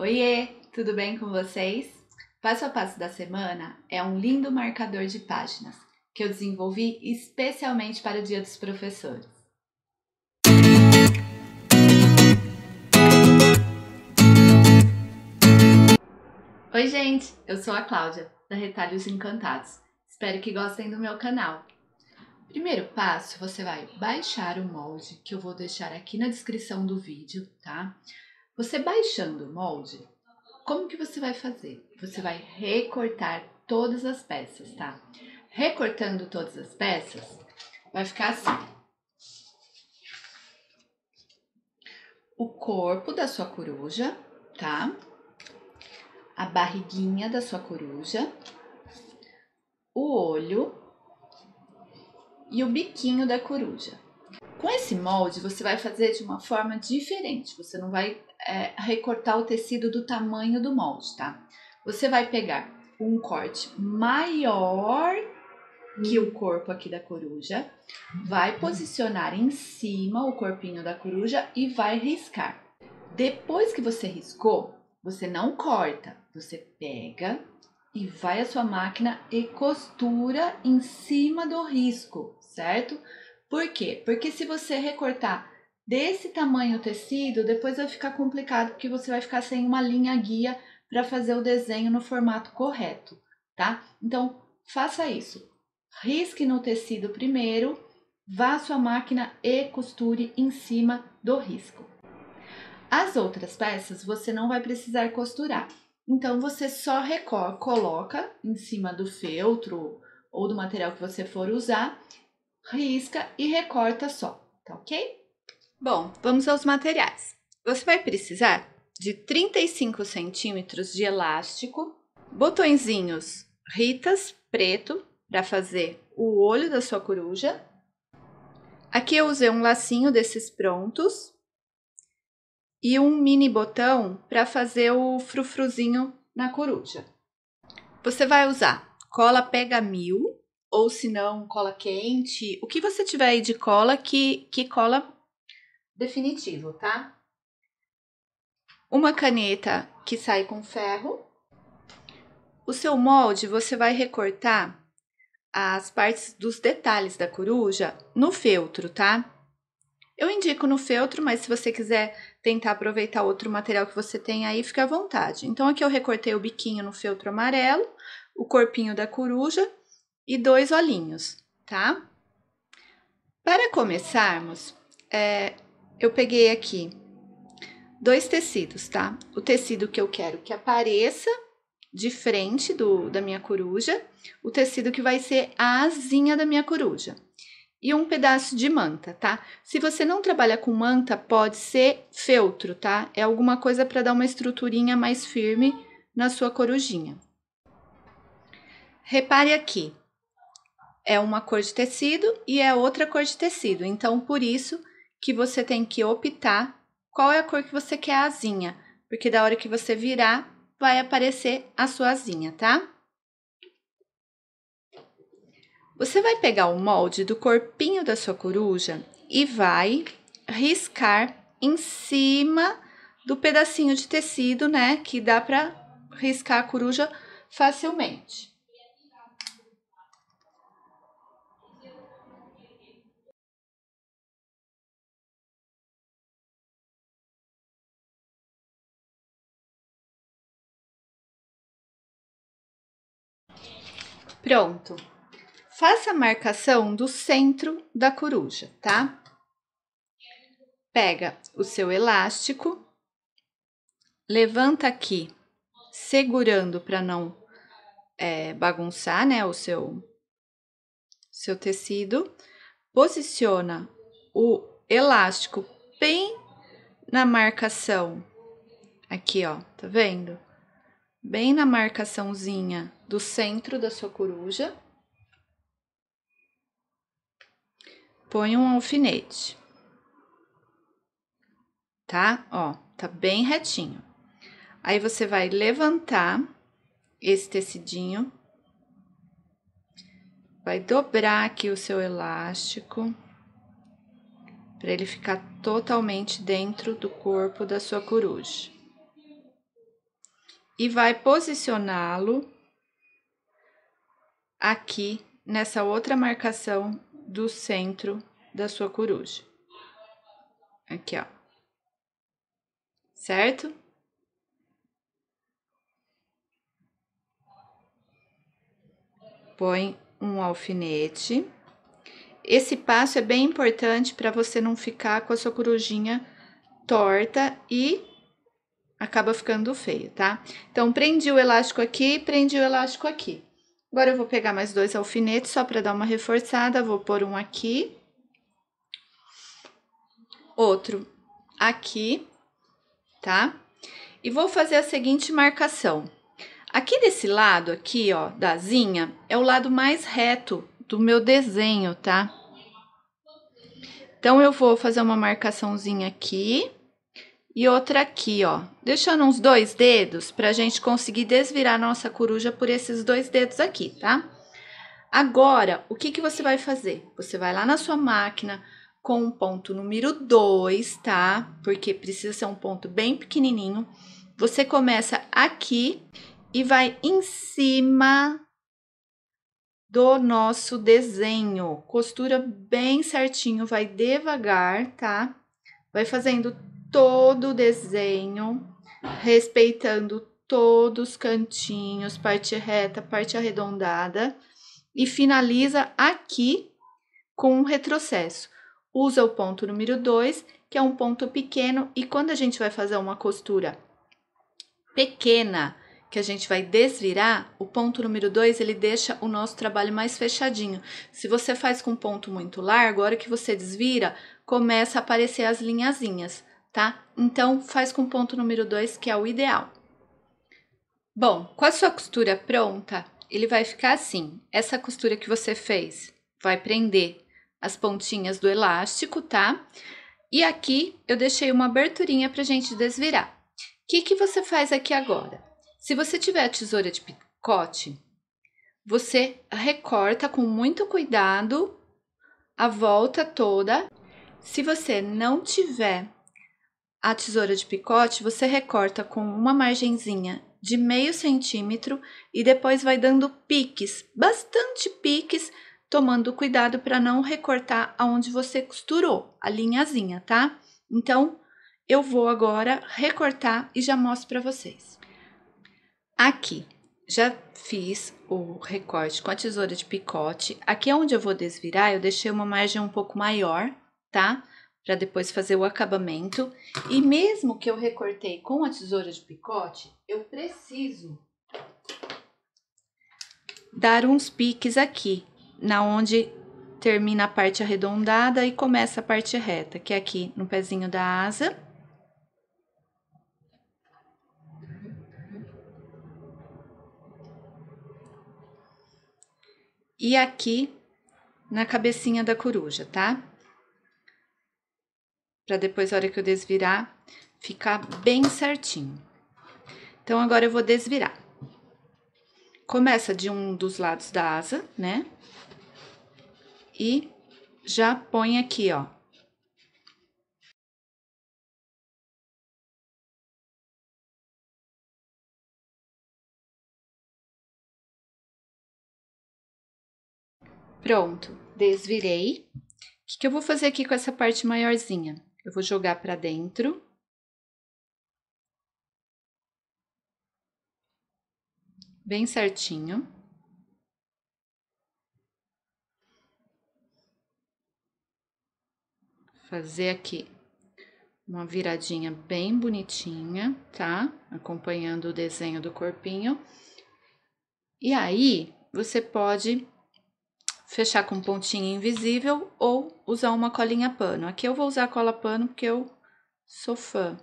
Oiê, tudo bem com vocês? Passo a passo da semana é um lindo marcador de páginas que eu desenvolvi especialmente para o Dia dos Professores. Oi, gente, eu sou a Cláudia, da Retalhos Encantados. Espero que gostem do meu canal. Primeiro passo, você vai baixar o molde que eu vou deixar aqui na descrição do vídeo, tá? Você baixando o molde, como que você vai fazer? Você vai recortar todas as peças, tá? Recortando todas as peças, vai ficar assim. O corpo da sua coruja, tá? A barriguinha da sua coruja, o olho e o biquinho da coruja. Com esse molde, você vai fazer de uma forma diferente. Você não vai é, recortar o tecido do tamanho do molde, tá? Você vai pegar um corte maior que o corpo aqui da coruja, vai posicionar em cima o corpinho da coruja e vai riscar. Depois que você riscou, você não corta, você pega e vai à sua máquina e costura em cima do risco, certo? Por quê? Porque se você recortar Desse tamanho o tecido, depois vai ficar complicado porque você vai ficar sem uma linha guia para fazer o desenho no formato correto, tá? Então, faça isso. Risque no tecido primeiro, vá à sua máquina e costure em cima do risco. As outras peças você não vai precisar costurar. Então, você só coloca em cima do feltro ou do material que você for usar, risca e recorta só, tá ok? Bom, vamos aos materiais. Você vai precisar de 35 centímetros de elástico, botõezinhos ritas preto para fazer o olho da sua coruja. Aqui eu usei um lacinho desses prontos e um mini botão para fazer o frufruzinho na coruja. Você vai usar cola pega mil ou se não cola quente, o que você tiver aí de cola que, que cola definitivo, tá? Uma caneta que sai com ferro. O seu molde você vai recortar as partes dos detalhes da coruja no feltro, tá? Eu indico no feltro, mas se você quiser tentar aproveitar outro material que você tem aí, fica à vontade. Então, aqui eu recortei o biquinho no feltro amarelo, o corpinho da coruja e dois olhinhos, tá? Para começarmos, é, eu peguei aqui dois tecidos, tá? O tecido que eu quero que apareça de frente do, da minha coruja, o tecido que vai ser a asinha da minha coruja. E um pedaço de manta, tá? Se você não trabalha com manta, pode ser feltro, tá? É alguma coisa para dar uma estruturinha mais firme na sua corujinha. Repare aqui, é uma cor de tecido e é outra cor de tecido, então por isso que você tem que optar qual é a cor que você quer a asinha, porque da hora que você virar, vai aparecer a sua asinha, tá? Você vai pegar o molde do corpinho da sua coruja e vai riscar em cima do pedacinho de tecido, né? Que dá para riscar a coruja facilmente. Pronto. Faça a marcação do centro da coruja, tá? Pega o seu elástico, levanta aqui, segurando para não é, bagunçar, né, o seu, seu tecido. Posiciona o elástico bem na marcação. Aqui, ó, tá vendo? bem na marcaçãozinha do centro da sua coruja. Põe um alfinete. Tá? Ó, tá bem retinho. Aí você vai levantar esse tecidinho. Vai dobrar aqui o seu elástico para ele ficar totalmente dentro do corpo da sua coruja e vai posicioná-lo aqui nessa outra marcação do centro da sua coruja. Aqui, ó. Certo? Põe um alfinete. Esse passo é bem importante para você não ficar com a sua corujinha torta e acaba ficando feio, tá? Então, prendi o elástico aqui, prendi o elástico aqui. Agora, eu vou pegar mais dois alfinetes só para dar uma reforçada, vou pôr um aqui, outro aqui, tá? E vou fazer a seguinte marcação. Aqui desse lado aqui, ó, da asinha, é o lado mais reto do meu desenho, tá? Então, eu vou fazer uma marcaçãozinha aqui e outra aqui, ó. Deixando uns dois dedos pra gente conseguir desvirar nossa coruja por esses dois dedos aqui, tá? Agora, o que, que você vai fazer? Você vai lá na sua máquina com o ponto número 2, tá? Porque precisa ser um ponto bem pequenininho. Você começa aqui e vai em cima do nosso desenho. Costura bem certinho, vai devagar, tá? Vai fazendo todo o desenho, respeitando todos os cantinhos, parte reta, parte arredondada, e finaliza aqui com um retrocesso. Usa o ponto número 2, que é um ponto pequeno, e quando a gente vai fazer uma costura pequena, que a gente vai desvirar, o ponto número 2, ele deixa o nosso trabalho mais fechadinho. Se você faz com um ponto muito largo, a hora que você desvira, começa a aparecer as linhazinhas tá? Então, faz com o ponto número 2, que é o ideal. Bom, com a sua costura pronta, ele vai ficar assim. Essa costura que você fez vai prender as pontinhas do elástico, tá? E aqui eu deixei uma aberturinha pra gente desvirar. O que, que você faz aqui agora? Se você tiver tesoura de picote, você recorta com muito cuidado a volta toda. Se você não tiver a tesoura de picote você recorta com uma margenzinha de meio centímetro e depois vai dando piques, bastante piques, tomando cuidado para não recortar aonde você costurou a linhazinha, tá? Então, eu vou agora recortar e já mostro para vocês. Aqui, já fiz o recorte com a tesoura de picote. Aqui é onde eu vou desvirar, eu deixei uma margem um pouco maior, tá? Tá? para depois fazer o acabamento. E mesmo que eu recortei com a tesoura de picote, eu preciso dar uns piques aqui, na onde termina a parte arredondada e começa a parte reta, que é aqui no pezinho da asa. E aqui na cabecinha da coruja, tá? para depois, na hora que eu desvirar, ficar bem certinho. Então, agora eu vou desvirar. Começa de um dos lados da asa, né? E já põe aqui, ó. Pronto, desvirei. O que, que eu vou fazer aqui com essa parte maiorzinha? Eu vou jogar para dentro. Bem certinho. Fazer aqui uma viradinha bem bonitinha, tá? Acompanhando o desenho do corpinho. E aí, você pode fechar com pontinha invisível ou usar uma colinha pano. Aqui eu vou usar cola pano porque eu sou fã.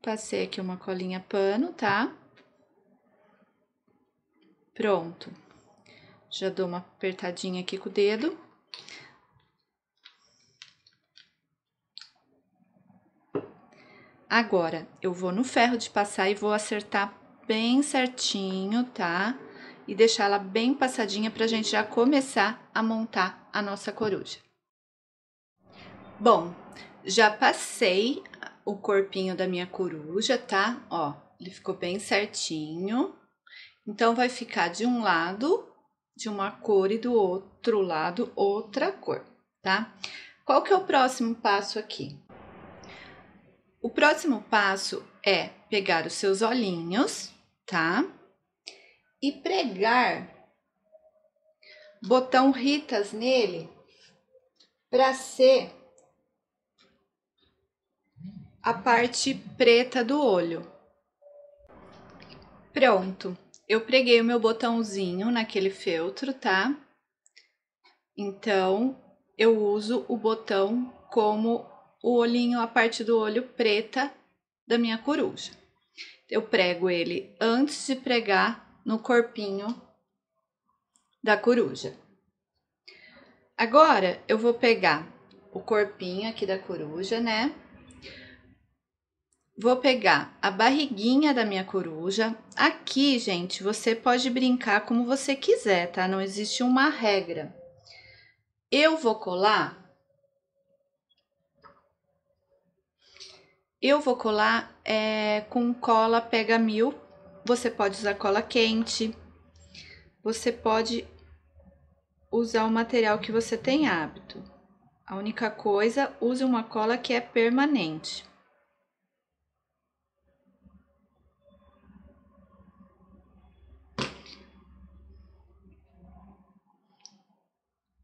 Passei aqui uma colinha pano, tá? Pronto. Já dou uma apertadinha aqui com o dedo. Agora, eu vou no ferro de passar e vou acertar bem certinho, tá? E deixar ela bem passadinha para a gente já começar a montar a nossa coruja. Bom, já passei o corpinho da minha coruja, tá? Ó, ele ficou bem certinho. Então, vai ficar de um lado de uma cor e do outro lado outra cor, tá? Qual que é o próximo passo aqui? O próximo passo é pegar os seus olhinhos tá? E pregar botão Ritas nele para ser a parte preta do olho. Pronto, eu preguei o meu botãozinho naquele feltro, tá? Então, eu uso o botão como o olhinho, a parte do olho preta da minha coruja. Eu prego ele antes de pregar no corpinho da coruja. Agora eu vou pegar o corpinho aqui da coruja, né? Vou pegar a barriguinha da minha coruja. Aqui, gente, você pode brincar como você quiser, tá? Não existe uma regra. Eu vou colar Eu vou colar é, com cola pega mil. Você pode usar cola quente. Você pode usar o material que você tem hábito. A única coisa, use uma cola que é permanente.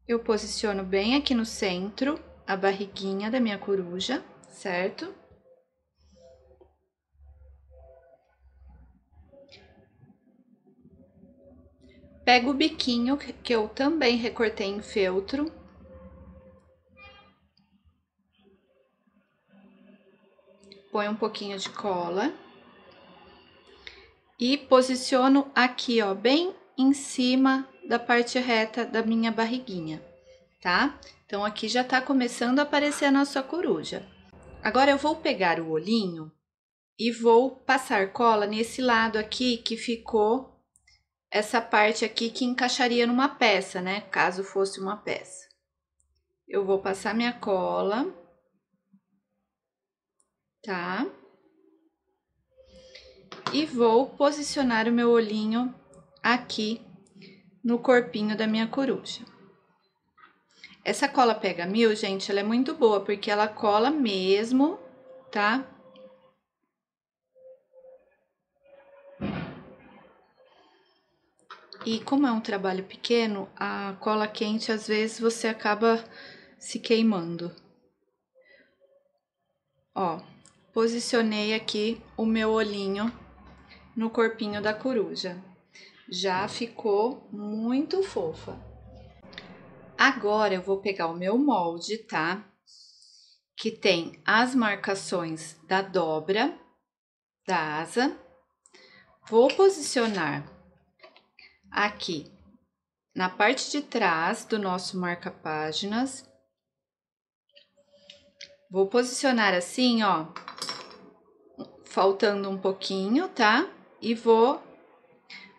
Eu posiciono bem aqui no centro a barriguinha da minha coruja, certo? Pego o biquinho que eu também recortei em feltro. Põe um pouquinho de cola. E posiciono aqui, ó, bem em cima da parte reta da minha barriguinha, tá? Então, aqui já tá começando a aparecer a nossa coruja. Agora, eu vou pegar o olhinho e vou passar cola nesse lado aqui que ficou essa parte aqui que encaixaria numa peça, né? Caso fosse uma peça. Eu vou passar minha cola, tá? E vou posicionar o meu olhinho aqui no corpinho da minha coruja. Essa cola pega mil, gente, ela é muito boa, porque ela cola mesmo, tá? E como é um trabalho pequeno, a cola quente às vezes você acaba se queimando. Ó, posicionei aqui o meu olhinho no corpinho da coruja. Já ficou muito fofa. Agora eu vou pegar o meu molde, tá? Que tem as marcações da dobra da asa. Vou posicionar aqui na parte de trás do nosso marca-páginas. Vou posicionar assim, ó, faltando um pouquinho, tá? E vou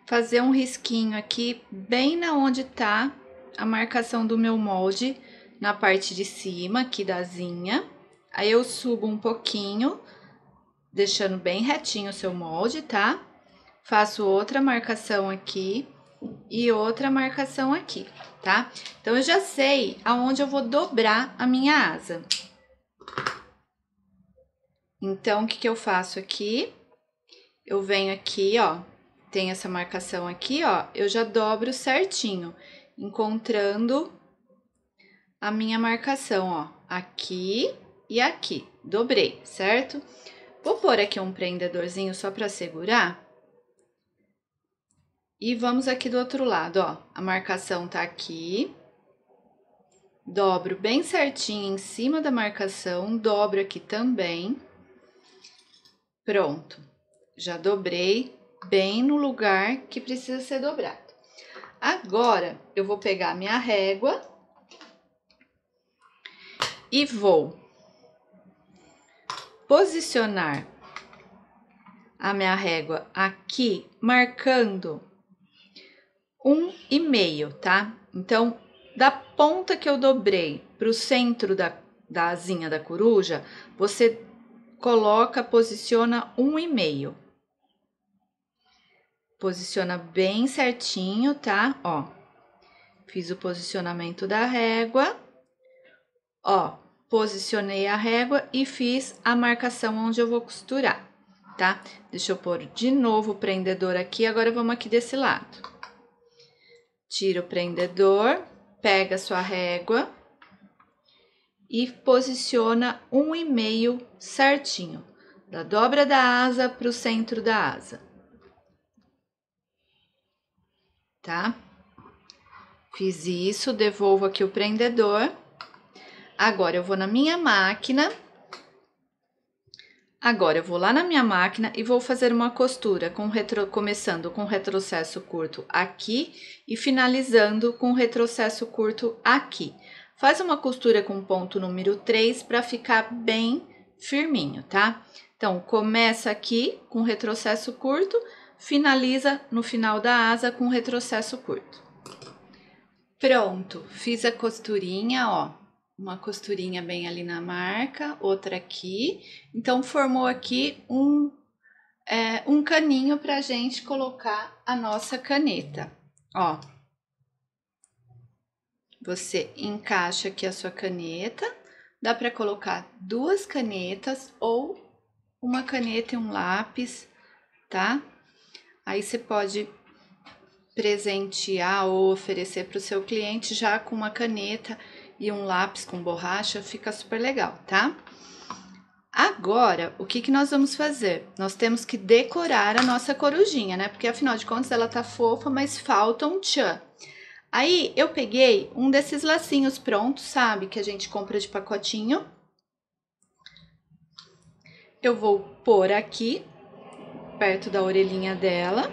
fazer um risquinho aqui bem na onde tá a marcação do meu molde, na parte de cima aqui da asinha. Aí eu subo um pouquinho, deixando bem retinho o seu molde, tá? Faço outra marcação aqui e outra marcação aqui, tá? Então, eu já sei aonde eu vou dobrar a minha asa. Então, o que, que eu faço aqui? Eu venho aqui, ó, tem essa marcação aqui, ó, eu já dobro certinho, encontrando a minha marcação, ó, aqui e aqui. Dobrei, certo? Vou pôr aqui um prendedorzinho só para segurar e vamos aqui do outro lado, ó. A marcação tá aqui. Dobro bem certinho em cima da marcação, dobro aqui também. Pronto. Já dobrei bem no lugar que precisa ser dobrado. Agora, eu vou pegar a minha régua e vou posicionar a minha régua aqui, marcando um e meio, tá? Então, da ponta que eu dobrei para o centro da, da asinha da coruja, você coloca, posiciona um e meio. Posiciona bem certinho, tá? Ó, fiz o posicionamento da régua, ó, posicionei a régua e fiz a marcação onde eu vou costurar, tá? Deixa eu pôr de novo o prendedor aqui, agora vamos aqui desse lado. Tira o prendedor, pega sua régua e posiciona um e meio certinho, da dobra da asa para o centro da asa. Tá? Fiz isso, devolvo aqui o prendedor. Agora eu vou na minha máquina Agora eu vou lá na minha máquina e vou fazer uma costura com retro, começando com retrocesso curto aqui e finalizando com retrocesso curto aqui. Faz uma costura com ponto número 3 para ficar bem firminho, tá? Então, começa aqui com retrocesso curto, finaliza no final da asa com retrocesso curto. Pronto, fiz a costurinha, ó, uma costurinha bem ali na marca, outra aqui. Então, formou aqui um, é, um caninho para a gente colocar a nossa caneta. Ó, você encaixa aqui a sua caneta, dá para colocar duas canetas ou uma caneta e um lápis, tá? Aí você pode presentear ou oferecer para o seu cliente já com uma caneta e um lápis com borracha, fica super legal, tá? Agora, o que, que nós vamos fazer? Nós temos que decorar a nossa corujinha, né? Porque afinal de contas ela tá fofa, mas falta um tchan. Aí eu peguei um desses lacinhos prontos, sabe? Que a gente compra de pacotinho. Eu vou pôr aqui, perto da orelhinha dela.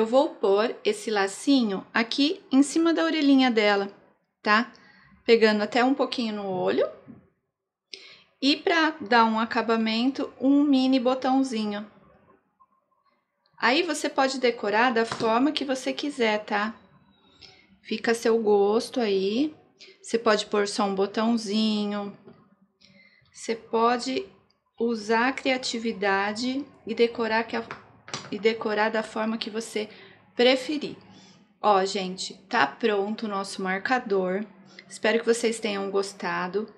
eu vou pôr esse lacinho aqui em cima da orelhinha dela, tá? Pegando até um pouquinho no olho. E para dar um acabamento, um mini botãozinho. Aí você pode decorar da forma que você quiser, tá? Fica a seu gosto aí. Você pode pôr só um botãozinho. Você pode usar a criatividade e decorar que a e decorar da forma que você preferir. Ó, gente, tá pronto o nosso marcador. Espero que vocês tenham gostado.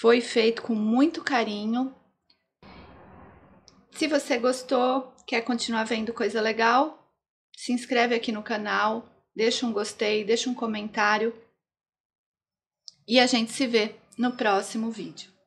Foi feito com muito carinho. Se você gostou, quer continuar vendo coisa legal, se inscreve aqui no canal, deixa um gostei, deixa um comentário. E a gente se vê no próximo vídeo.